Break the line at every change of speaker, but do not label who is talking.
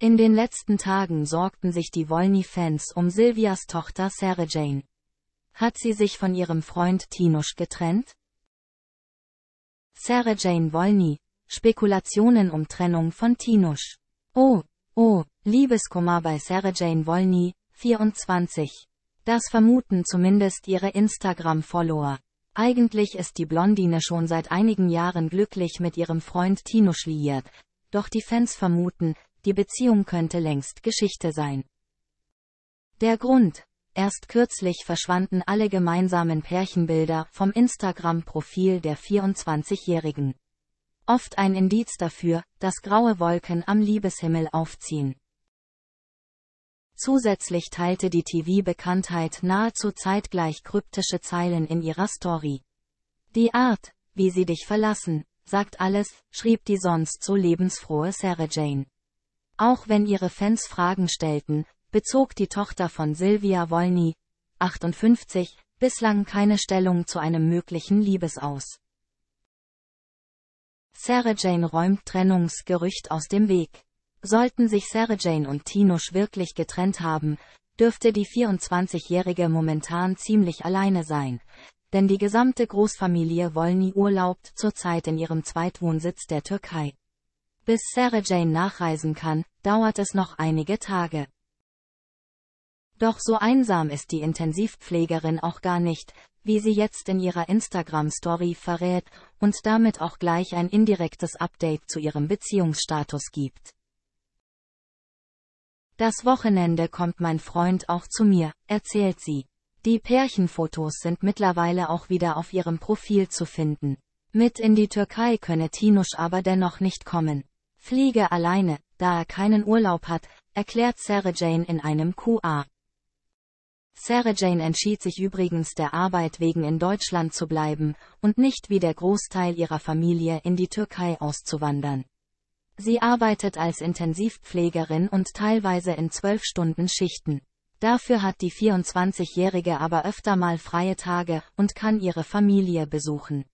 In den letzten Tagen sorgten sich die Wolny-Fans um Silvias Tochter Sarah Jane. Hat sie sich von ihrem Freund Tinusch getrennt? Sarah Jane Wolny, Spekulationen um Trennung von Tinusch. Oh, oh, Liebeskummer bei Sarah Jane Wolny, 24. Das vermuten zumindest ihre Instagram-Follower. Eigentlich ist die Blondine schon seit einigen Jahren glücklich mit ihrem Freund Tinusch liiert, doch die Fans vermuten, die Beziehung könnte längst Geschichte sein. Der Grund, erst kürzlich verschwanden alle gemeinsamen Pärchenbilder vom Instagram-Profil der 24-Jährigen. Oft ein Indiz dafür, dass graue Wolken am Liebeshimmel aufziehen. Zusätzlich teilte die TV-Bekanntheit nahezu zeitgleich kryptische Zeilen in ihrer Story. Die Art, wie sie dich verlassen, sagt alles, schrieb die sonst so lebensfrohe Sarah Jane. Auch wenn ihre Fans Fragen stellten, bezog die Tochter von Sylvia Wolny, 58, bislang keine Stellung zu einem möglichen Liebesaus. Sarah Jane räumt Trennungsgerücht aus dem Weg. Sollten sich Sarah Jane und Tinusch wirklich getrennt haben, dürfte die 24-Jährige momentan ziemlich alleine sein, denn die gesamte Großfamilie Wolny urlaubt zurzeit in ihrem Zweitwohnsitz der Türkei. Bis Sarah Jane nachreisen kann, dauert es noch einige Tage. Doch so einsam ist die Intensivpflegerin auch gar nicht, wie sie jetzt in ihrer Instagram-Story verrät und damit auch gleich ein indirektes Update zu ihrem Beziehungsstatus gibt. Das Wochenende kommt mein Freund auch zu mir, erzählt sie. Die Pärchenfotos sind mittlerweile auch wieder auf ihrem Profil zu finden. Mit in die Türkei könne Tinusch aber dennoch nicht kommen fliege alleine, da er keinen Urlaub hat, erklärt Sarah Jane in einem QA. Sarah Jane entschied sich übrigens der Arbeit wegen in Deutschland zu bleiben und nicht wie der Großteil ihrer Familie in die Türkei auszuwandern. Sie arbeitet als Intensivpflegerin und teilweise in 12 Stunden Schichten. Dafür hat die 24-Jährige aber öfter mal freie Tage und kann ihre Familie besuchen.